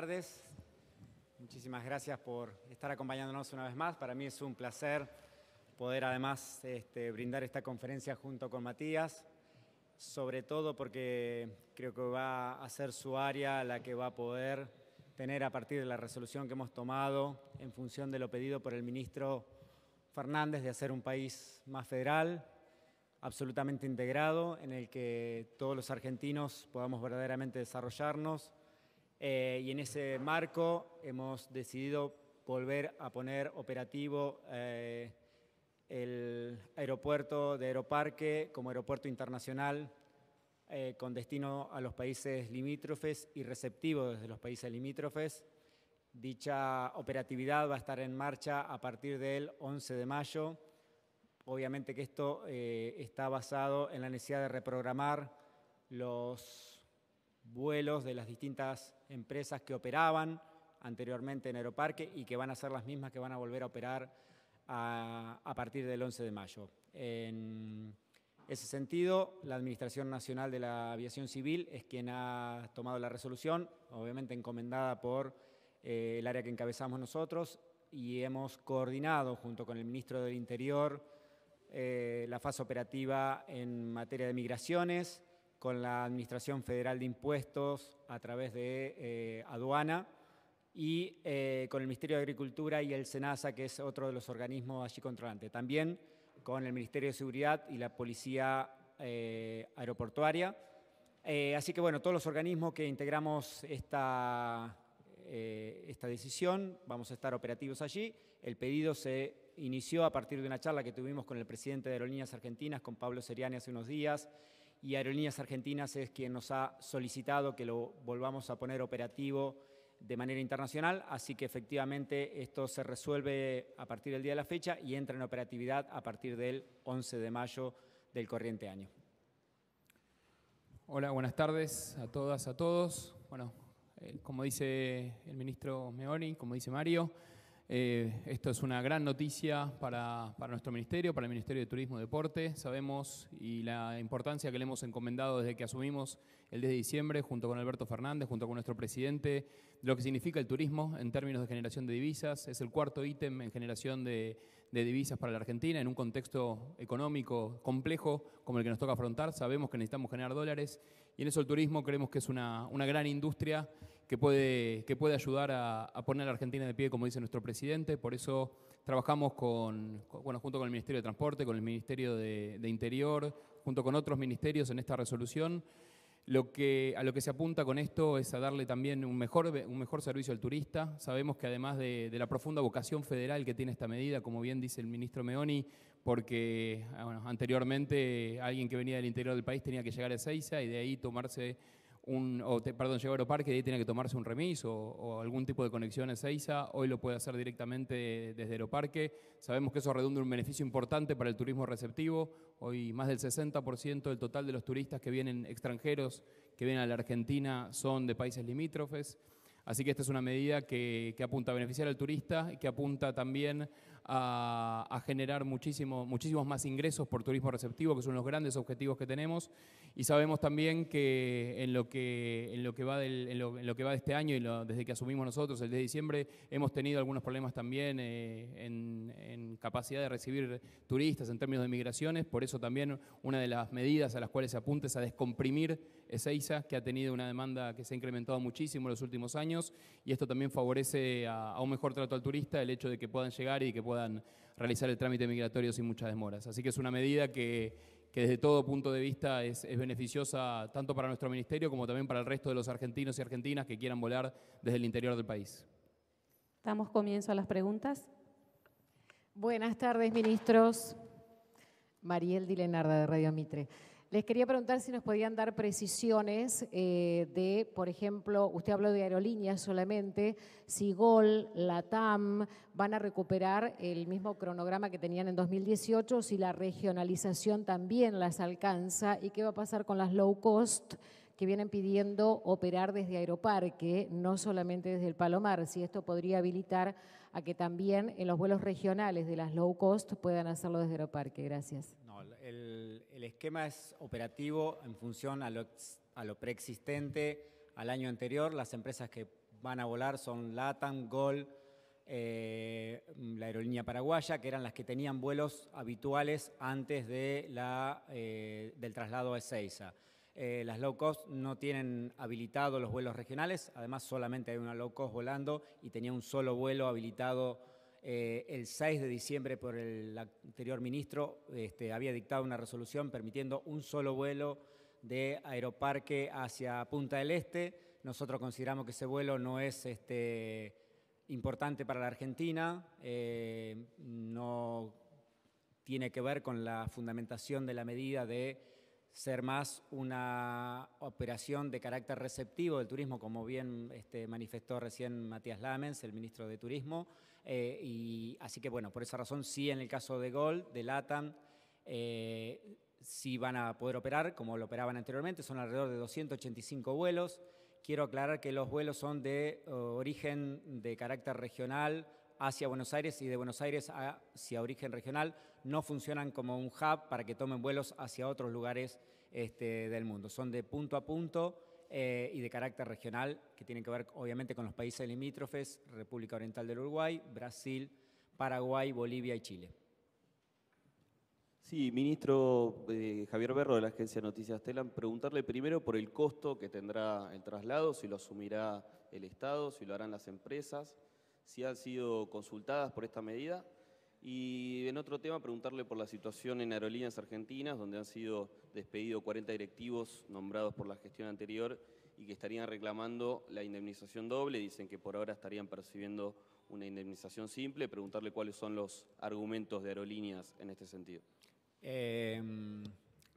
tardes. Muchísimas gracias por estar acompañándonos una vez más. Para mí es un placer poder además este, brindar esta conferencia junto con Matías, sobre todo porque creo que va a ser su área la que va a poder tener a partir de la resolución que hemos tomado en función de lo pedido por el ministro Fernández de hacer un país más federal, absolutamente integrado, en el que todos los argentinos podamos verdaderamente desarrollarnos eh, y en ese marco hemos decidido volver a poner operativo eh, el aeropuerto de Aeroparque como aeropuerto internacional eh, con destino a los países limítrofes y receptivo desde los países limítrofes. Dicha operatividad va a estar en marcha a partir del 11 de mayo. Obviamente que esto está basado en la necesidad de reprogramar los vuelos de las distintas empresas que operaban anteriormente en Aeroparque y que van a ser las mismas que van a volver a operar a, partir del 11 de mayo. En ese sentido, la Administración Nacional de la Aviación Civil es quien ha tomado la resolución, obviamente encomendada por eh, el área que encabezamos nosotros, y hemos coordinado junto con el Ministro del Interior eh, la fase operativa en materia de migraciones, con la Administración Federal de Impuestos a través de eh, aduana y eh, con el Ministerio de Agricultura y el SENASA, que es otro de los organismos allí controlantes. También con el Ministerio de Seguridad y la Policía eh, Aeroportuaria. así que bueno, todos los organismos que integramos esta, esta decisión, vamos a estar operativos allí. El pedido se inició a partir de una charla que tuvimos con el presidente de Aerolíneas Argentinas, con Pablo Seriani, hace unos días y Aerolíneas Argentinas es quien nos ha solicitado que lo volvamos a poner operativo de manera internacional, así que efectivamente esto se resuelve a partir del día de la fecha y entra en operatividad a partir del 11 de mayo del corriente año. Hola, buenas tardes a todas, a todos. Bueno, eh, como dice el ministro Meoni, como dice Mario, eh, esto es una gran noticia para, nuestro ministerio, para el Ministerio de Turismo y Deporte. Sabemos y la importancia que le hemos encomendado desde que asumimos el 10 de diciembre, junto con Alberto Fernández, junto con nuestro presidente, lo que significa el turismo en términos de generación de divisas. Es el cuarto ítem en generación de, divisas para la Argentina en un contexto económico complejo como el que nos toca afrontar. Sabemos que necesitamos generar dólares y en eso el turismo creemos que es una, una gran industria que puede, que puede ayudar a, poner a la Argentina de pie, como dice nuestro presidente. Por eso trabajamos con, bueno, junto con el Ministerio de Transporte, con el Ministerio de, Interior, junto con otros ministerios en esta resolución. Lo que, a lo que se apunta con esto es a darle también un mejor, un mejor servicio al turista. Sabemos que además de, la profunda vocación federal que tiene esta medida, como bien dice el ministro Meoni, porque ah, anteriormente alguien que venía del interior del país tenía que llegar a Ezeiza y de ahí tomarse un, o perdón, llega a Aeroparque y ahí tiene que tomarse un remis o, algún tipo de conexión a Ezeiza, hoy lo puede hacer directamente desde Aeroparque. Sabemos que eso redunda un beneficio importante para el turismo receptivo. Hoy más del 60% del total de los turistas que vienen extranjeros, que vienen a la Argentina, son de países limítrofes. Así que esta es una medida que, que apunta a beneficiar al turista y que apunta también a, generar muchísimo, muchísimos más ingresos por turismo receptivo, que son los grandes objetivos que tenemos. Y sabemos también que en lo que, en lo que, va, en lo, que va de este año y desde que asumimos nosotros el 10 de diciembre, hemos tenido algunos problemas también eh, en, capacidad de recibir turistas en términos de migraciones. Por eso también una de las medidas a las cuales se apunta es a descomprimir Ezeiza, que ha tenido una demanda que se ha incrementado muchísimo en los últimos años. Y esto también favorece a un mejor trato al turista, el hecho de que puedan llegar y que puedan puedan realizar el trámite migratorio sin muchas demoras. Así que es una medida que, desde todo punto de vista es, es, beneficiosa tanto para nuestro ministerio como también para el resto de los argentinos y argentinas que quieran volar desde el interior del país. Damos comienzo a las preguntas. Buenas tardes, ministros. Mariel Dilenarda de Radio Mitre. Les quería preguntar si nos podían dar precisiones eh, de, por ejemplo, usted habló de aerolíneas solamente, si Gol, Latam van a recuperar el mismo cronograma que tenían en 2018, si la regionalización también las alcanza y qué va a pasar con las low cost que vienen pidiendo operar desde Aeroparque, no solamente desde el Palomar, si esto podría habilitar a que también en eh, los vuelos regionales de las low cost puedan hacerlo desde Aeroparque. Gracias. el, esquema es operativo en función a lo, preexistente al año anterior. Las empresas que van a volar son LATAM, GOL, eh, la aerolínea paraguaya, que eran las que tenían vuelos habituales antes de eh, del traslado a Ezeiza. Eh, las low cost no tienen habilitados los vuelos regionales, además solamente hay una low cost volando y tenía un solo vuelo habilitado eh, el 6 de diciembre por el anterior ministro, este, había dictado una resolución permitiendo un solo vuelo de Aeroparque hacia Punta del Este. Nosotros consideramos que ese vuelo no es este, importante para la Argentina, eh, no tiene que ver con la fundamentación de la medida de ser más una operación de carácter receptivo del turismo, como bien este, manifestó recién Matías Lamens, el ministro de Turismo. Eh, y así que bueno, por esa razón sí en el caso de Gol, de LATAM, eh, sí van a poder operar como lo operaban anteriormente, son alrededor de 285 vuelos. Quiero aclarar que los vuelos son de eh, origen de carácter regional hacia Buenos Aires y de Buenos Aires hacia origen regional no funcionan como un hub para que tomen vuelos hacia otros lugares este, del mundo. Son de punto a punto eh, y de carácter regional, que tienen que ver obviamente con los países limítrofes, República Oriental del Uruguay, Brasil, Paraguay, Bolivia y Chile. Sí, ministro eh, Javier Berro de la agencia Noticias Telam, preguntarle primero por el costo que tendrá el traslado, si lo asumirá el Estado, si lo harán las empresas si han sido consultadas por esta medida. Y en otro tema, preguntarle por la situación en Aerolíneas Argentinas, donde han sido despedidos 40 directivos nombrados por la gestión anterior y que estarían reclamando la indemnización doble. Dicen que por ahora estarían percibiendo una indemnización simple. Preguntarle cuáles son los argumentos de Aerolíneas en este sentido. Eh,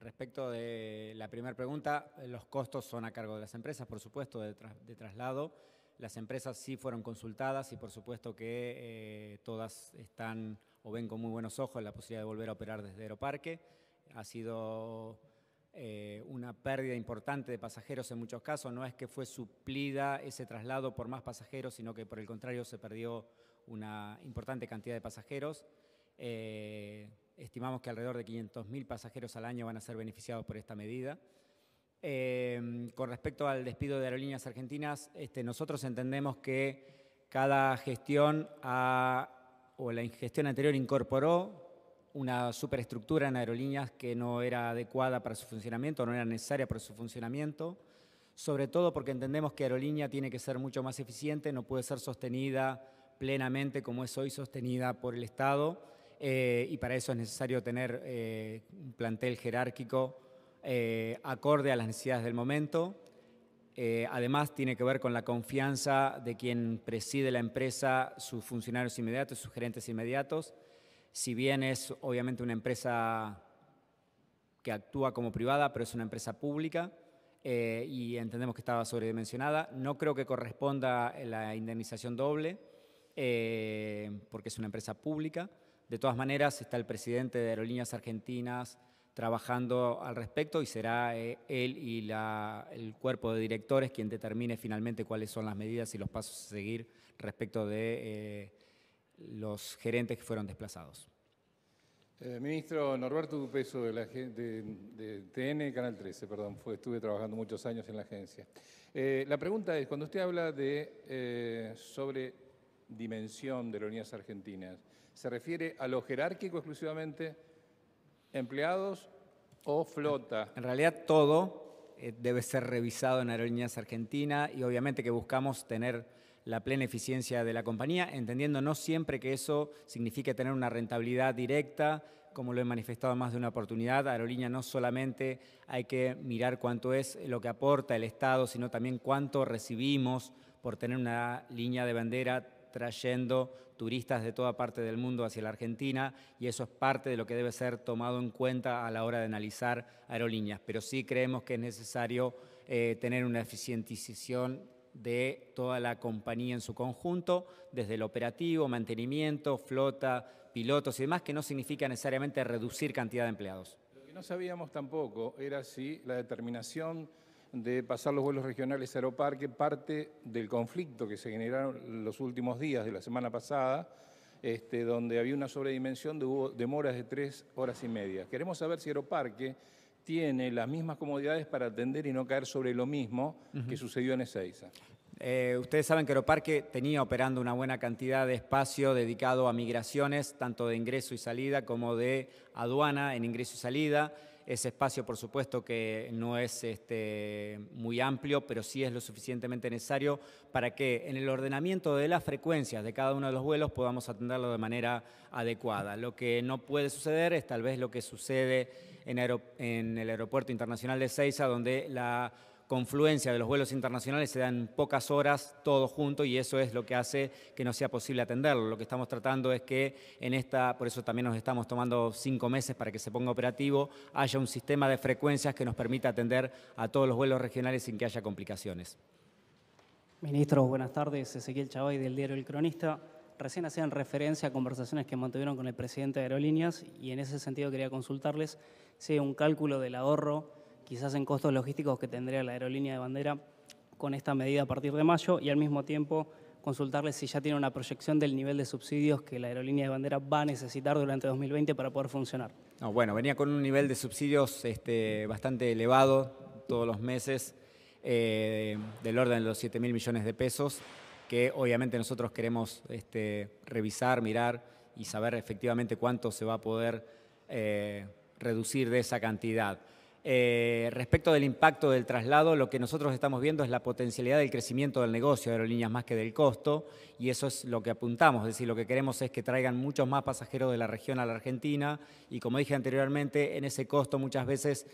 respecto de la primera pregunta, los costos son a cargo de las empresas, por supuesto, de traslado. Las empresas sí fueron consultadas y por supuesto que eh, todas están o ven con muy buenos ojos la posibilidad de volver a operar desde Aeroparque. Ha sido eh, una pérdida importante de pasajeros en muchos casos. No es que fue suplida ese traslado por más pasajeros, sino que por el contrario se perdió una importante cantidad de pasajeros. Eh, estimamos que alrededor de 500.000 pasajeros al año van a ser beneficiados por esta medida. Em, con respecto al despido de Aerolíneas Argentinas, este, nosotros entendemos que cada gestión o la gestión anterior incorporó una superestructura en aerolíneas que no era adecuada para su funcionamiento, no era necesaria para su funcionamiento, sobre todo porque entendemos que aerolínea tiene que ser mucho más eficiente, no puede ser sostenida plenamente como es hoy sostenida por el Estado eh, y para eso es necesario tener eh, un plantel jerárquico eh, acorde a las necesidades del momento. Eh, además, tiene que ver con la confianza de quien preside la empresa, sus funcionarios inmediatos, sus gerentes inmediatos. Si bien es obviamente una empresa que actúa como privada, pero es una empresa pública eh, y entendemos que estaba sobredimensionada, no creo que corresponda la indemnización doble, porque es una empresa pública. De todas maneras, está el presidente de Aerolíneas Argentinas, trabajando al respecto y será eh, él y el cuerpo de directores quien determine finalmente cuáles son las medidas y los pasos a seguir respecto de eh, los gerentes que fueron desplazados. Eh, ministro Norberto Dupeso de, la, de, TN Canal 13, perdón, fue, estuve trabajando muchos años en la agencia. la pregunta es, cuando usted habla de sobre dimensión de las unidades argentinas, ¿se refiere a lo jerárquico exclusivamente? empleados o flota. En realidad todo eh, debe ser revisado en Aerolíneas Argentina y obviamente que buscamos tener la plena eficiencia de la compañía, entendiendo no siempre que eso signifique tener una rentabilidad directa, como lo he manifestado más de una oportunidad, aerolínea no solamente hay que mirar cuánto es lo que aporta el Estado, sino también cuánto recibimos por tener una línea de bandera trayendo turistas de toda parte del mundo hacia la Argentina y eso es parte de lo que debe ser tomado en cuenta a la hora de analizar aerolíneas. Pero sí creemos que es necesario eh, tener una eficientización de toda la compañía en su conjunto, desde el operativo, mantenimiento, flota, pilotos y demás, que no significa necesariamente reducir cantidad de empleados. Lo que no sabíamos tampoco era si la determinación de pasar los vuelos regionales a Aeroparque, parte del conflicto que se generaron los últimos días de la semana pasada, este, donde había una sobredimensión de demoras de tres horas y media. Queremos saber si Aeroparque tiene las mismas comodidades para atender y no caer sobre lo mismo que sucedió en Ezeiza. Eh, ustedes saben que Aeroparque tenía operando una buena cantidad de espacio dedicado a migraciones, tanto de ingreso y salida como de aduana en ingreso y salida. Ese espacio, por supuesto, que no es este, muy amplio, pero sí es lo suficientemente necesario para que en el ordenamiento de las frecuencias de cada uno de los vuelos podamos atenderlo de manera adecuada. Lo que no puede suceder es tal vez lo que sucede en, el Aeropuerto Internacional de Seiza, donde la confluencia de los vuelos internacionales se dan en pocas horas, todo junto, y eso es lo que hace que no sea posible atenderlo. Lo que estamos tratando es que en esta, por eso también nos estamos tomando cinco meses para que se ponga operativo, haya un sistema de frecuencias que nos permita atender a todos los vuelos regionales sin que haya complicaciones. Ministro, buenas tardes. Ezequiel Chavay del diario El Cronista. Recién hacían referencia a conversaciones que mantuvieron con el presidente de Aerolíneas y en ese sentido quería consultarles si hay un cálculo del ahorro quizás en costos logísticos que tendría la aerolínea de bandera con esta medida a partir de mayo y al mismo tiempo consultarles si ya tiene una proyección del nivel de subsidios que la aerolínea de bandera va a necesitar durante 2020 para poder funcionar. bueno, venía con un nivel de subsidios este, bastante elevado todos los meses, eh, del orden de los 7 mil millones de pesos, que obviamente nosotros queremos este, revisar, mirar y saber efectivamente cuánto se va a poder eh, reducir de esa cantidad. Eh, respecto del impacto del traslado, lo que nosotros estamos viendo es la potencialidad del crecimiento del negocio de aerolíneas más que del costo, y eso es lo que apuntamos, es decir, lo que queremos es que traigan muchos más pasajeros de la región a la Argentina, y como dije anteriormente, en ese costo muchas veces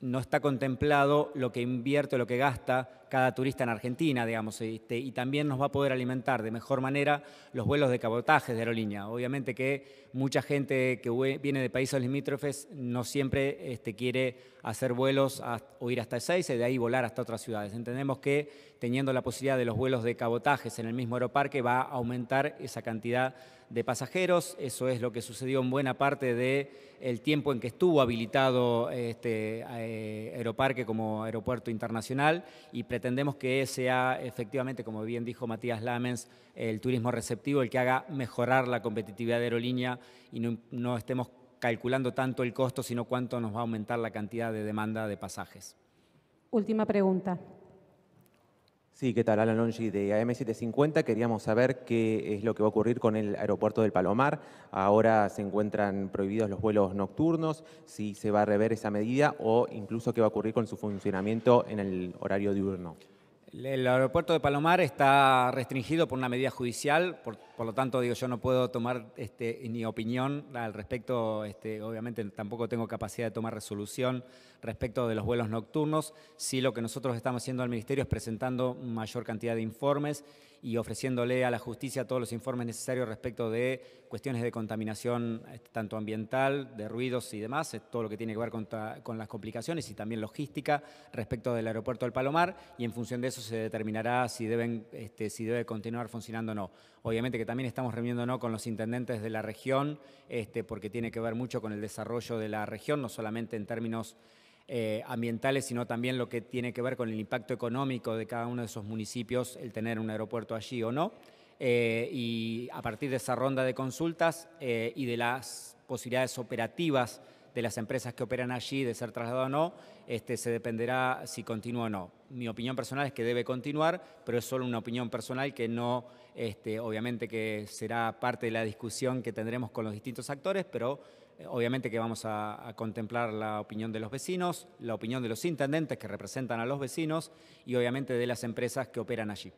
no está contemplado lo que invierte, lo que gasta cada turista en Argentina, digamos, este, y también nos va a poder alimentar de mejor manera los vuelos de cabotajes de aerolínea. Obviamente que mucha gente que viene de países limítrofes no siempre este, quiere hacer vuelos o ir hasta Ezeiza y de ahí volar hasta otras ciudades. Entendemos que teniendo la posibilidad de los vuelos de cabotajes en el mismo aeroparque va a aumentar esa cantidad de pasajeros. Eso es lo que sucedió en buena parte del el tiempo en que estuvo habilitado este eh, aeroparque como aeropuerto internacional y Entendemos que sea efectivamente, como bien dijo Matías Lamens, el turismo receptivo el que haga mejorar la competitividad de aerolínea y no estemos calculando tanto el costo, sino cuánto nos va a aumentar la cantidad de demanda de pasajes. Última pregunta. Sí, ¿qué tal? Alan Longi de AM750. Queríamos saber qué es lo que va a ocurrir con el aeropuerto del Palomar. Ahora se encuentran prohibidos los vuelos nocturnos, si se va a rever esa medida o incluso qué va a ocurrir con su funcionamiento en el horario diurno. El aeropuerto de Palomar está restringido por una medida judicial por lo tanto, digo, yo no puedo tomar este, ni opinión al respecto, este, obviamente tampoco tengo capacidad de tomar resolución respecto de los vuelos nocturnos. Sí lo que nosotros estamos haciendo al Ministerio es presentando mayor cantidad de informes y ofreciéndole a la justicia todos los informes necesarios respecto de cuestiones de contaminación, este, tanto ambiental, de ruidos y demás, todo lo que tiene que ver con, las complicaciones y también logística respecto del aeropuerto del Palomar, y en función de eso se determinará si, deben, este, si debe continuar funcionando o no. Obviamente que también estamos reuniéndonos con los intendentes de la región, este, porque tiene que ver mucho con el desarrollo de la región, no solamente en términos eh, ambientales, sino también lo que tiene que ver con el impacto económico de cada uno de esos municipios, el tener un aeropuerto allí o no. Eh, y a partir de esa ronda de consultas eh, y de las posibilidades operativas de las empresas que operan allí, de ser trasladado o no, este, se dependerá si continúa o no. Mi opinión personal es que debe continuar, pero es solo una opinión personal que no, este, obviamente que será parte de la discusión que tendremos con los distintos actores, pero eh, Obviamente que vamos a, a, contemplar la opinión de los vecinos, la opinión de los intendentes que representan a los vecinos y obviamente de las empresas que operan allí.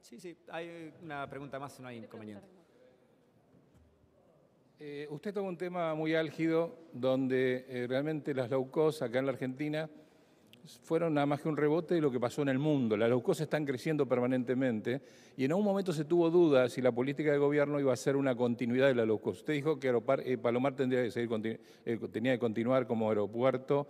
Sí, sí, hay una pregunta más, no hay inconveniente. Eh, usted toma un tema muy álgido donde eh, realmente las low cost acá en la Argentina fueron nada más que un rebote de lo que pasó en el mundo. Las low están creciendo permanentemente y en algún momento se tuvo duda si la política de gobierno iba a ser una continuidad de la low cost. Usted dijo que eh, Palomar tendría que seguir, tenía que continuar como aeropuerto,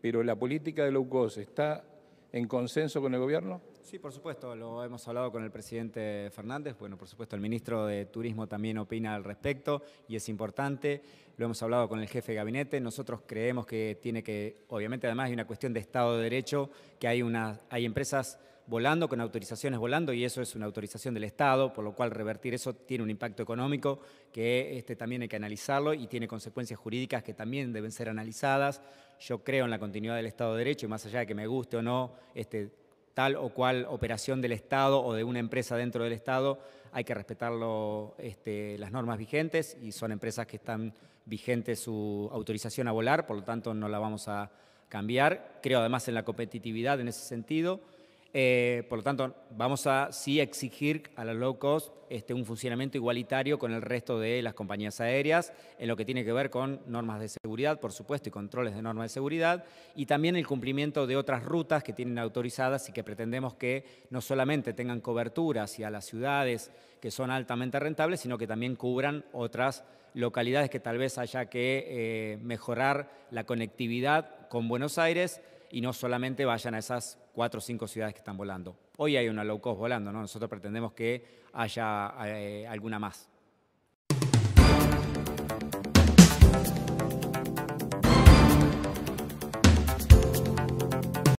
pero la política de low cost está en consenso con el gobierno. Sí, por supuesto, lo hemos hablado con el presidente Fernández, bueno, por supuesto el ministro de Turismo también opina al respecto y es importante, lo hemos hablado con el jefe de gabinete, nosotros creemos que tiene que, obviamente además hay una cuestión de Estado de Derecho, que hay, una, hay empresas volando, con autorizaciones volando, y eso es una autorización del Estado, por lo cual revertir eso tiene un impacto económico que este, también hay que analizarlo y tiene consecuencias jurídicas que también deben ser analizadas. Yo creo en la continuidad del Estado de Derecho y más allá de que me guste o no este, tal o cual operación del Estado o de una empresa dentro del Estado, hay que respetar este, las normas vigentes y son empresas que están vigentes su autorización a volar, por lo tanto no la vamos a cambiar. Creo además en la competitividad en ese sentido. Eh, por lo tanto, vamos a sí exigir a los low cost este, un funcionamiento igualitario con el resto de las compañías aéreas, en lo que tiene que ver con normas de seguridad, por supuesto, y controles de normas de seguridad, y también el cumplimiento de otras rutas que tienen autorizadas y que pretendemos que no solamente tengan cobertura hacia las ciudades que son altamente rentables, sino que también cubran otras localidades que tal vez haya que eh, mejorar la conectividad con Buenos Aires y no solamente vayan a esas cuatro o cinco ciudades que están volando. Hoy hay una low cost volando, ¿no? Nosotros pretendemos que haya eh, alguna más.